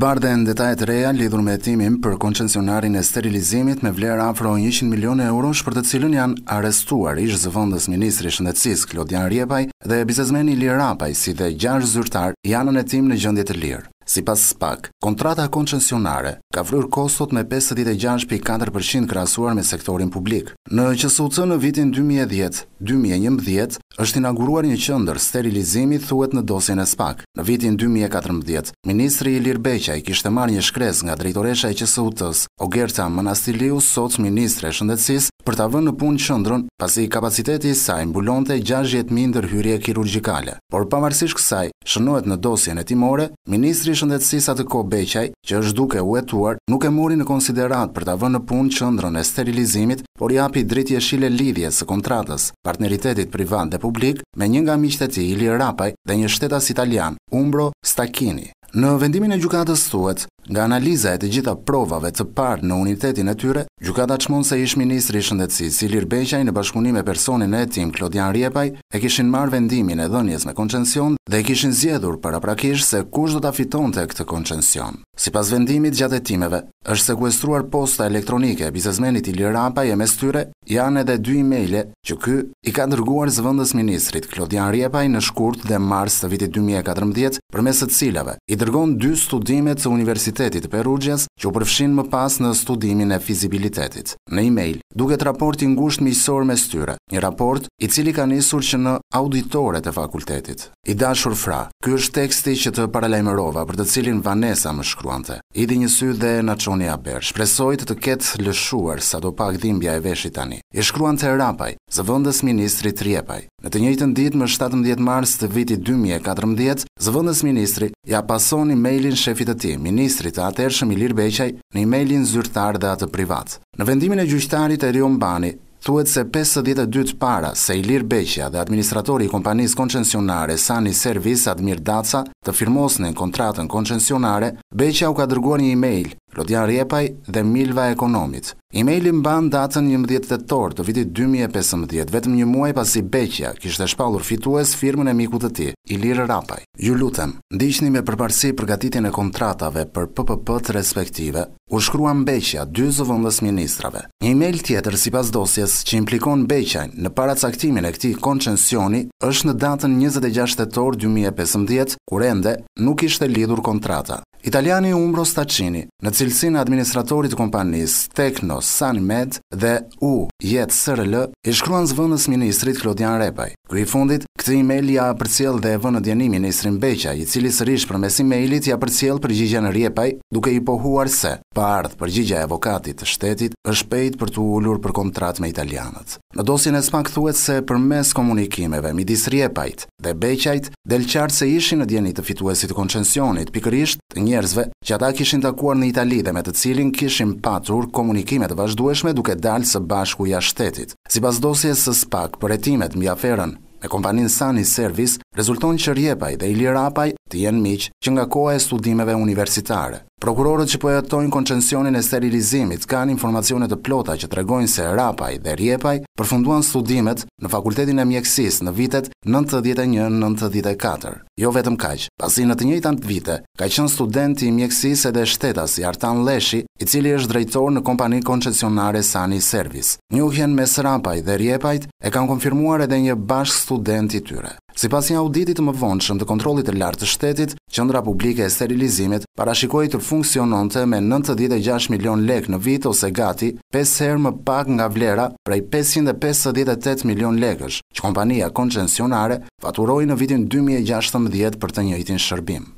në detajet reja lidhur me hetimin për koncesionarin e sterilizimit me vlerë afro 100 milionë euro për të cilën janë arrestuar ish zëvendës ministri i shëndetësisë Klodian Riepaj dhe biznesmeni Ilir Rapaj, si dhe gjashtë zyrtar janë në hetim në gjendje të lirë. Sipas SPAK, kontrata koncesionare ka vrur kostot me 56.4% krahasuar me sektorin publik. Në QSUC në vitin 2010-2011 është inauguruar një qëndër sterilizimi thuet në dosjen e SPAK. Në vitin 2014, Ministri Ilir Beqaj kishtë marrë një shkres nga drejtoresha e qësëutës, Ogerta Manastiliu, sotës Ministre Shëndetsis, për të vënë në punë qëndrën, pasi kapaciteti i saj mbulonte 60.000 mindërhyrje kirurgikale. Por pavarësish kësaj, shënohet në dosjen e timore, Ministri Shëndetsis atë ko Beqaj, që është duke u etuar, nuk e mori në konsiderat për të vënë në punë qëndrën e sterilizimit, por i api dritje së kontratës, partneritetit privat Republikë me një nga miqtet e Ilir Rapaj dhe një shtetas italian, Umbro Stakini. Në vendimin e gjykatës thuhet Nga analiza e të gjitha provave të parë në unitetin e tyre, gjukata qmon se ish ministri shëndetsi Silir Beqaj në bashkunime personin e tim Klodian Riepaj e kishin marë vendimin e dhënjes me koncension dhe e kishin zjedhur për aprakish se kush do të afiton të këtë koncension. Si pas vendimit gjatë timeve, është sekuestruar posta elektronike e bizesmenit Ilir Rapaj e mes tyre janë edhe dy e-maile që ky i ka ndërguar zëvëndës ministrit Klodian Riepaj në shkurt dhe mars të vitit 2014 për mes të cilave i dërgon dy studimet të universitetit Universitetit Perugjes, që u përfshin më pas në studimin e fizibilitetit. Në email, duket raport i ngushtë miqësor mes tyre, një raport i cili ka nisur që në auditore e fakultetit. I dashur fra, ky është teksti që të paralajmërova, për të cilin Vanessa më shkruante. di një sy dhe në qoni a berë, shpresoj të të ketë lëshuar, sa do pak dhimbja e veshit tani. I shkruante rapaj, zëvëndës ministri Triepaj. Në të njëjtën ditë më 17 mars të viti 2014, zëvëndës ministri ja pason e mailin shefit të ti, ministri të atërshëm i beqaj, në emailin mailin zyrtar dhe atë privat. Në vendimin e gjyqtarit e rion bani, thuet se 52 para se Ilir Beqja dhe administratori i kompanis koncensionare Sani Servis Admir Daca të firmosnë në kontratën koncensionare, Beqja u ka dërguar një e-mail Lodja Riepaj dhe Milva Ekonomit. E-maili mban datën 11 tetor të vitit 2015, vetëm një muaj pasi Beqja kishte shpallur fitues firmën e mikut të tij, Ilir Rapaj. Ju lutem, ndiqni me përparësi përgatitjen e kontratave për PPP-t respektive. U shkruan Beqja dy zëvendës ministrave. Një e-mail tjetër sipas dosjes që implikon Beqjan në paracaktimin e këtij koncesioni është në datën 26 tetor 2015, kur ende nuk ishte lidhur kontrata. Italiani Umbro Stacini, në cilësin administratorit kompanis Tekno Sanimed dhe U jetë SRL, i shkruan zvonës Ministrit Klodian Repaj. Kërë i fundit, këtë email ja për cjell dhe e vënë djeni Ministrin Beqa, i cili sërish për mes emailit ja për cjell për gjigja në Repaj, duke i pohuar se, pa ardhë për gjigja evokatit të shtetit, është pejt për të ullur për kontrat me italianët. Në dosin e spak thuet se për mes komunikimeve midis Repajt dhe Beqajt, del qartë se ishin në djeni të fituesit koncensionit, pikërisht njerëzve që ata kishin takuar në Itali dhe me të cilin kishin patur komunikimet vazhdueshme duke dalë së bashku Drejtoria Shtetit. Si pas dosjes së SPAK për hetimet mbi aferën me kompaninë Sani Service, rezulton që Rjepaj dhe Ilir të jenë miq që nga koha e studimeve universitare. Prokurorët që po jetojnë koncensionin e sterilizimit kanë informacione të plota që tregojnë se Rapaj dhe Riepaj përfunduan studimet në Fakultetin e Mjekësisë në vitet 91-94. Jo vetëm kaq, pasi në të njëjtat vite ka qenë student i mjekësisë edhe shtetas i Artan Lleshi, i cili është drejtor në kompaninë koncesionare Sani Service. Njohjen mes Rapaj dhe Riepajt e kanë konfirmuar edhe një bashk student i tyre. Si pas një auditit më vonë shëmë të kontrolit e lartë të shtetit, qëndra publike e sterilizimit parashikoj të funksionon të me 96 milion lek në vit ose gati, 5 her më pak nga vlera prej 558 milion lekësh, që kompania koncensionare faturoj në vitin 2016 për të njëjtin shërbim.